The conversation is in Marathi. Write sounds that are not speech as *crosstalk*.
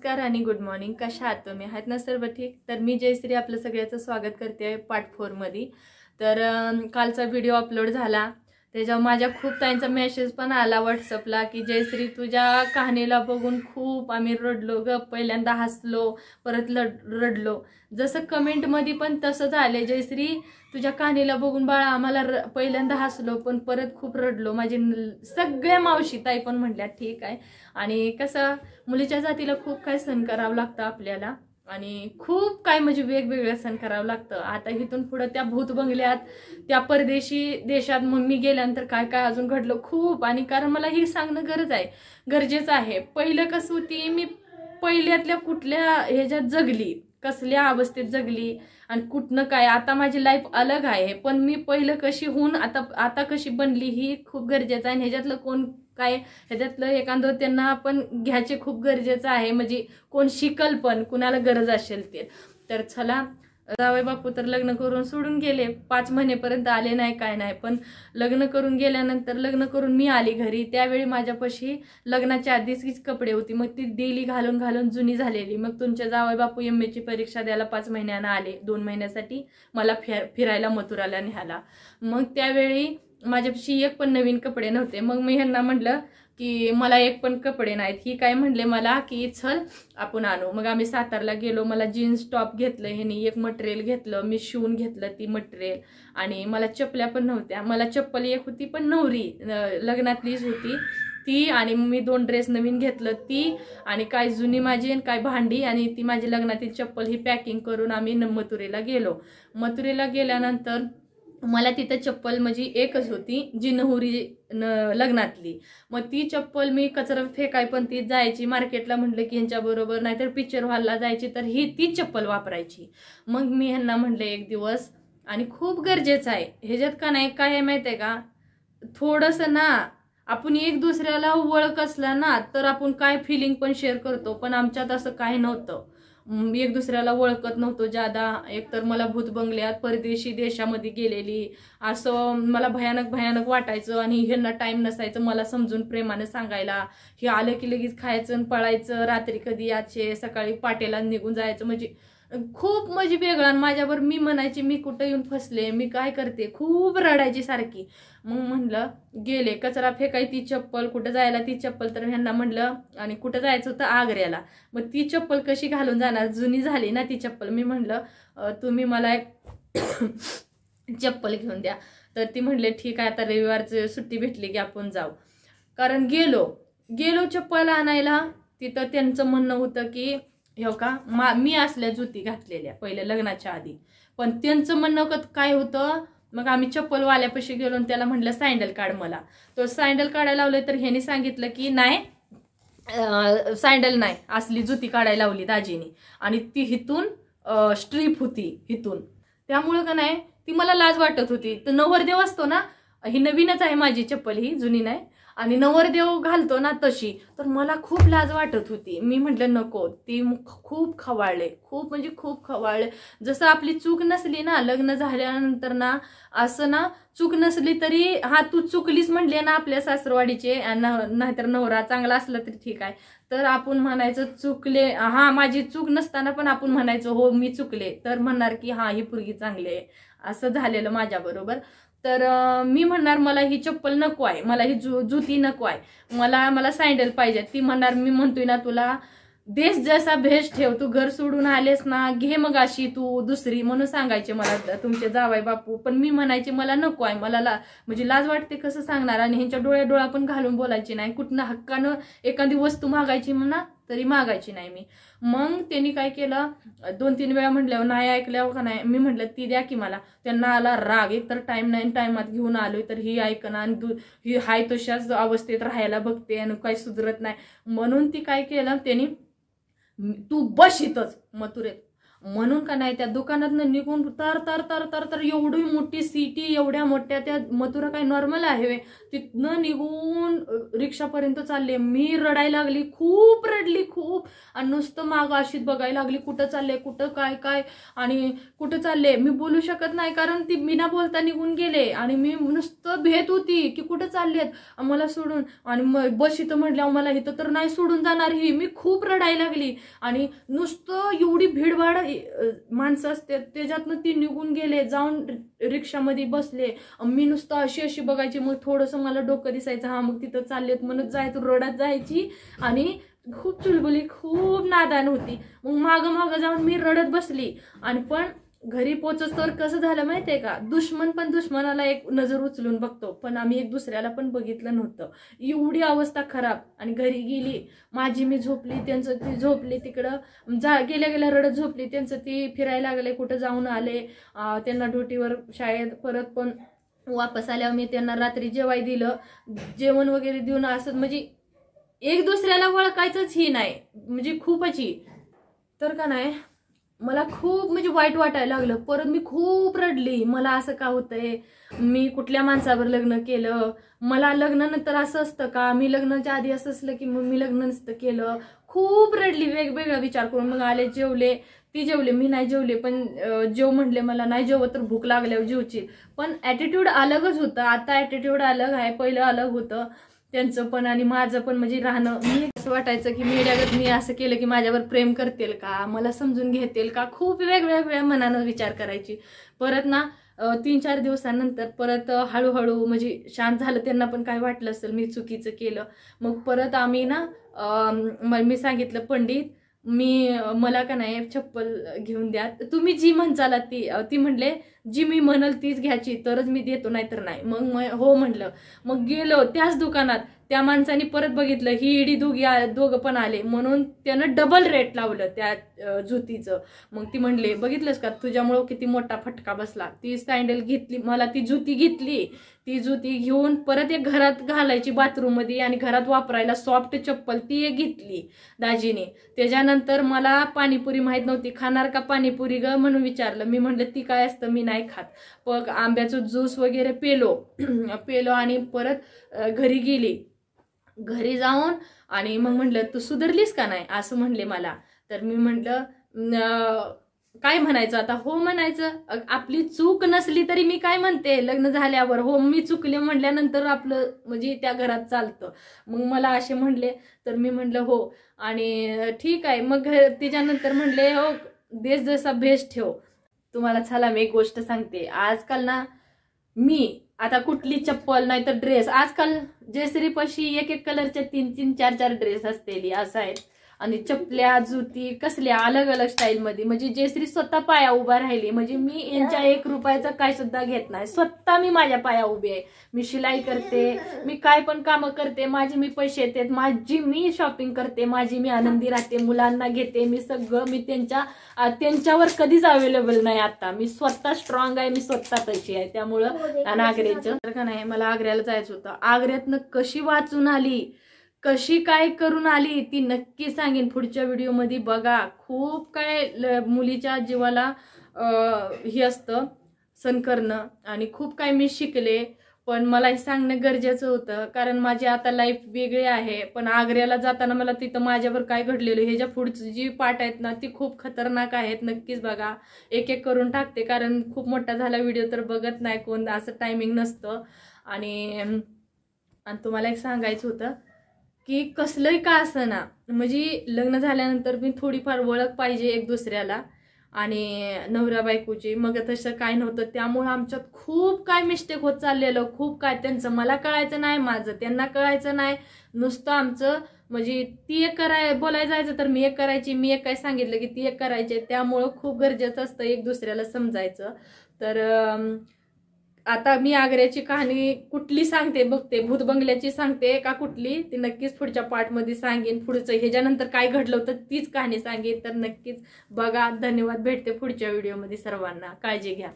नमस्कार आणि गुड मॉर्निंग कशा आहात तुम्ही आहेत ना सर्व ठीक तर मी जयश्री आपलं सगळ्याचं स्वागत करते आहे पार्ट फोरमध्ये तर कालचा व्हिडिओ अपलोड झाला त्याच्यावर माझ्या खूप त्यांचा मेसेज पण आला व्हॉट्सअपला की जयश्री तुझ्या कहाणीला बघून खूप आम्ही रडलो ग पहिल्यांदा हसलो परत रडलो जसं कमेंटमध्ये पण तसं झालं जयश्री तुझ्या कहाणीला बघून बाळा आम्हाला र पहिल्यांदा हसलो पण परत खूप रडलो माझी सगळ्या मावशी ताई पण म्हटल्या ठीक आहे आणि कसं मुलीच्या जातीला खूप काही सण करावं लागतं आपल्याला आणि खूप काय म्हणजे वेगवेगळे सण करावं लागतं आता इथून पुढं त्या भूतबंगल्यात त्या परदेशी देशात मम्मी गेल्यानंतर काय काय अजून घडलं खूप आणि कारण मला हे सांगणं गरज आहे गरजेचं आहे पहिलं कसं होती मी पहिल्यातल्या कुठल्या ह्याच्यात जगली कसल्या अवस्थेत जगली आणि कुठनं काय आता माझी लाईफ अलग आहे पण मी पहिलं कशी होऊन आता आता कशी बनली ही खूप गरजेचं आहे आणि ह्याच्यातलं कोण काय ह्याच्यातलं एखादं त्यांना आपण घ्यायचे खूप गरजेचं आहे म्हणजे कोण शिकल पण कुणाला गरज असेल ते तर चला जावे बापू तर लग्न करून सोडून गेले पाच महिनेपर्यंत आले नाही काय नाही पण लग्न करून गेल्यानंतर लग्न करून मी आली घरी त्यावेळी माझ्यापाशी लग्नाच्या आधीच कपडे होती मग ती डेली घालून घालून जुनी झालेली मग तुमच्या जावे बापू एम एची परीक्षा द्यायला पाच महिन्यानं आले दोन महिन्यासाठी मला फिर फिरायला मथुराला न्याला मग त्यावेळी माझ्यापाशी एक पण नवीन कपडे नव्हते मग मी ह्यांना म्हटलं की मला एक पण कपडे नाहीत ही काय म्हणले मला की चल आपण आणू मग आम्ही सातारला गेलो मला जीन्स टॉप घेतलं ह्यानी एक मटेरियल घेतलं मी शिवून घेतलं ती मटेरियल आणि मला चपल्या पण नव्हत्या मला चप्पल एक होती पण नवरी लग्नातलीच होती ती आणि मी दोन ड्रेस नवीन घेतलं ती आणि काय जुनी माझी आणि काय भांडी आणि ती माझी लग्नातील चप्पल ही पॅकिंग करून आम्ही मथुरेला गेलो मथुरेला गेल्यानंतर मला तिथं चप्पल म्हणजे एकच होती जी नहुरी न लग्नातली मग ती चप्पल मी कचरा फेकाय पण ती जायची मार्केटला म्हटलं की ह्यांच्याबरोबर नाहीतर पिक्चर हॉलला जायची तर ही ती चप्पल वापरायची मग मी ह्यांना म्हटलं एक दिवस आणि खूप गरजेचं आहे ह्याच्यात का नाही काय हे माहिती आहे का थोडंसं ना आपण एक दुसऱ्याला ओळख असला ना तर आपण काय फिलिंग पण शेअर करतो पण आमच्यात असं काही नव्हतं एक दुसऱ्याला ओळखत नव्हतो जादा एकतर मला भूत बंगल्यात परदेशी देशामध्ये गेलेली असं मला भयानक भयानक वाटायचं आणि ह्यांना टाईम नसायचं मला समजून प्रेमानं सांगायला हे आलं की लगेच खायचं पळायचं रात्री कधी याचे सकाळी पाटेला निघून जायचं म्हणजे खूप म्हणजे वेगळा माझ्यावर मी म्हणायची मी कुठं येऊन फसले मी काय करते खूप रडायची सारखी मग म्हणलं गेले कचरा फेकाय ती चप्पल कुठं जायला ती चप्पल तर ह्यांना म्हणलं आणि कुठं जायचं होतं आग्र्याला मग ती चप्पल कशी घालून जाणार जुनी झाली ना ती चप्पल मी म्हणलं तुम्ही मला एक *coughs* चप्पल घेऊन द्या तर ती म्हणले ठीक आहे आता रविवारचं सुट्टी भेटली की आपण जाऊ कारण गेलो गेलो चप्पल आणायला तिथं त्यांचं म्हणणं होतं की हो का मा मी असल्या जुती घातलेल्या पहिल्या लग्नाच्या आधी पण त्यांचं म्हणणं काय होतं मग आम्ही चप्पलवाल्यापाशी गेलो त्याला म्हटलं सँडल काढ मला तो सँडल काढायला लावले तर ह्यानी सांगितलं की नाही सँडल नाही असली जुती काढायला लावली दाजीनी आणि ती हिथून स्ट्रीप होती हिथून त्यामुळं का नाही ती मला लाज वाटत होती तर नवरदेव असतो ना ही नवीनच आहे माझी चप्पल ही जुनी नाही आणि नवरदेव घालतो ना तशी तर मला खूप लाज वाटत होती मी म्हटलं नको ती खूप खवाळले खूप म्हणजे खूप खवाळले जसं आपली चूक नसली ना लग्न झाल्यानंतर ना असं ना चूक नसली तरी हा तू चुकलीस म्हटले ना आपल्या सासरवाडीचे नाहीतर नवरा चांगला असला तरी ठीक आहे तर आपण म्हणायचं चुकले हा माझी चूक नसताना पण आपण म्हणायचं हो मी चुकले तर म्हणणार की हा ही पुरगी चांगली आहे असं झालेलं माझ्याबरोबर तर मी म्हणणार मला ही चप्पल नको आहे मला ही जु जुती नको आहे मला मला सँडल पाहिजे ती म्हणणार मी म्हणतोय ना तुला देश जसा भेस ठेव तू घर सोडून आलेस ना घे मग अशी तू दुसरी म्हणून सांगायचे मला तुमचे जावाय बापू पण मी म्हणायचे मला नको आहे मला ला म्हणजे लाज वाटते कसं सांगणार आणि ह्यांच्या डोळ्या डोळा पण घालून बोलायची नाही कुठनं हक्कानं एखादी वस्तू मागायची म्हणा तरी मागायची नाही मी मग त्यांनी काय केलं दोन तीन वेळा म्हटल्यावर नाही ऐकल्यावर का नाही मी म्हटलं ती द्या की मला त्यांना आला राग एक तर टाईम नाही टाईमात घेऊन आलो तर ही ऐकणं आणि ही हाय तशाच अवस्थेत राहायला बघते आणि काही सुधरत नाही म्हणून ती काय केलं त्यांनी तू बस इथंच मथुरेत म्हणून का नाही त्या दुकानातनं निघून तर तर तर तर तर एवढी मोठी सिटी एवढ्या मोठ्या त्या मथुरा काय नॉर्मल आहे तिथनं निघून रिक्षापर्यंत चालले मी रडायला लागली खूप रडली खूप आणि नुसतं माग अशीच बघायला लागली कुठं चालले कुठं काय काय आणि कुठं चालले मी बोलू शकत नाही कारण ती ना बोलता निघून गेले आणि मी नुसतं भेट होती की कुठं चाललेत मला सोडून आणि मग बस इथं म्हटलं मला इथं तर नाही सोडून जाणार ही मी खूप रडायला लागली आणि नुसतं एवढी भीडभाड माणसं असते त्याच्यातनं ती निघून गेले जाऊन रिक्षामध्ये बसले मी नुसतं अशी अशी बघायची मग थोडंसं मला डोकं दिसायचं हा मग तिथं चाललेत म्हणत जायचं रोडात जायची आणि खूप चुलबुली खूप नादान होती मग मागं मागं जाऊन मी रडत बसली आणि पण घरी पोचत तर कसं झालं माहितीये का दुश्मन पण दुश्मनाला एक नजर उचलून बघतो पण आम्ही एक दुसऱ्याला पण बघितलं नव्हतं एवढी अवस्था खराब आणि घरी गेली माझी मी झोपली त्यांचं ती झोपली तिकडं जा गेल्या गेल्या रडत झोपली त्यांचं ती फिरायला लागले कुठं जाऊन आले त्यांना ड्युटीवर शाळेत परत पण वापस आल्यावर मी त्यांना रात्री जेवाय दिलं जेवण वगैरे देऊन असत म्हणजे एक दुसऱ्याला वळखायचंच ही नाही म्हणजे खूपच ही तर का नाही मला खूप म्हणजे वाईट वाटायला लागलं परत मी खूप रडली मला असं का होतंय मी कुठल्या माणसावर लग्न केलं मला लग्नानंतर असं असतं का मी लग्नाच्या आधी असं असलं की मग मी लग्न नसतं केलं खूप रडली वेगवेगळा विचार करून मग आले जेवले ती जेवले मी नाही जेवले पण जेव म्हटले मला नाही जेव तर भूक लागल्यावर जीवची पण ॲटिट्यूड अलगच होतं आता ॲटिट्यूड अलग आहे पहिलं अलग होतं त्यांचं पण आणि माझं पण म्हणजे राहणं मी असं वाटायचं की मीडियागत मी असं केलं की माझ्यावर प्रेम करतील का मला समजून घेतील का खूप वेगवेगळ्या मनानं विचार करायची परत ना तीन चार दिवसानंतर परत हळूहळू म्हणजे शांत झालं त्यांना पण काय वाटलं असेल मी चुकीचं केलं मग परत आम्ही ना मी सांगितलं पंडित मी मला का नाही चप्पल घेऊन द्या तुम्ही जी म्हणचाला ती ती म्हणले जी मी म्हणल तीच घ्यायची तरच मी देतो नाही तर नाही मग हो म्हणलं मग गेलो त्याच दुकानात त्या माणसाने परत बघितलं ही इडी दोघी दोघं पण आले म्हणून त्यानं डबल रेट लावलं त्या जुतीचं मग ती म्हणले बघितलंस का तुझ्यामुळं किती मोठा फटका बसला ती सँडल घेतली मला ती जुती घेतली ती जुती घेऊन परत एक घरात घालायची बाथरूममध्ये आणि घरात वापरायला सॉफ्ट चप्पल ती एक घेतली दाजीने त्याच्यानंतर मला पाणीपुरी माहीत नव्हती खाणार का पाणीपुरी ग म्हणून विचारलं मी म्हणलं ती काय असतं मी नाही खात मग आंब्याचं ज्यूस वगैरे पेलो *clears throat* पेलो आणि परत घरी गेली घरी जाऊन आणि मग म्हटलं तू सुधरलीस का नाही असं म्हणले मला तर मी म्हटलं काय म्हणायचं आता हो म्हणायचं आपली चूक नसली तरी मी काय म्हणते लग्न झाल्यावर हो मी चुकले म्हटल्यानंतर आपलं म्हणजे त्या घरात चालतं मग मला असे म्हणले तर मी म्हटलं हो आणि ठीक आहे मग त्याच्यानंतर म्हणले हो देश जसा भेस ठेव हो। तुम्हाला चला मी एक गोष्ट सांगते आजकाल ना मी आता कुठली चप्पल नाही तर ड्रेस आजकाल जेसरी पशी एक एक कलरचे तीन तीन चार चार ड्रेस असतेली असं आहेत आणि चपल्या जुती कसल्या अलग अलग स्टाईल मध्ये म्हणजे श्री स्वतः पाया उभा राहिली म्हणजे मी यांच्या एक रुपयाचा काय सुद्धा घेत नाही स्वतः मी माझ्या पाया उभी आहे मी शिलाई करते मी काय पण काम करते माझे मी पैसे येते माझी मी शॉपिंग करते माझी मी आनंदी राहते मुलांना घेते मी सगळं मी त्यांच्या त्यांच्यावर कधीच अवेलेबल नाही आता मी स्वतः स्ट्रॉंग आहे मी स्वतः तशी आहे त्यामुळं आणि हो, हो, हो. आग्र्याचं का नाही मला आग्र्याला जायचं होतं आग्र्यातनं कशी वाचून आली कशी काय करून आली ती नक्की सांगेन पुढच्या व्हिडिओमध्ये बघा खूप काय मुलीच्या जीवाला हे असतं सण करणं आणि खूप काय मी शिकले पण मला हे सांगणं गरजेचं होतं कारण माझी आता लाईफ वेगळी आहे पण आग्र्याला जाताना मला तिथं माझ्यावर काय घडलेलं हे ज्या पुढची जी पाठ आहेत ना ती खूप खतरनाक आहेत नक्कीच बघा एक एक करून टाकते कारण खूप मोठा झाला व्हिडिओ तर बघत नाही कोण असं टायमिंग नसतं आणि तुम्हाला एक सांगायचं होतं की कसलंही का असं ना म्हणजे लग्न झाल्यानंतर मी थोडीफार ओळख पाहिजे एक दुसऱ्याला आणि नवऱ्या बायकोची मग तसं काय नव्हतं त्यामुळं आमच्यात खूप काय मिस्टेक होत चाललेलं खूप काय त्यांचं मला कळायचं नाही माझं त्यांना कळायचं नाही नुसतं आमचं म्हणजे ती एक कराय बोलाय जायचं तर मी एक करायची मी एक काय सांगितलं की ती एक करायची त्यामुळं खूप गरजेचं असतं एक दुसऱ्याला समजायचं तर आता मी आग्र्याची कहाणी कुठली सांगते बघते भूत बंगल्याची सांगते का कुठली ती नक्कीच पुढच्या पार्टमध्ये सांगेन पुढचं ह्याच्यानंतर काय घडलं होतं तीच कहाणी सांगेन तर नक्कीच बघा धन्यवाद भेटते पुढच्या व्हिडिओमध्ये सर्वांना काळजी घ्या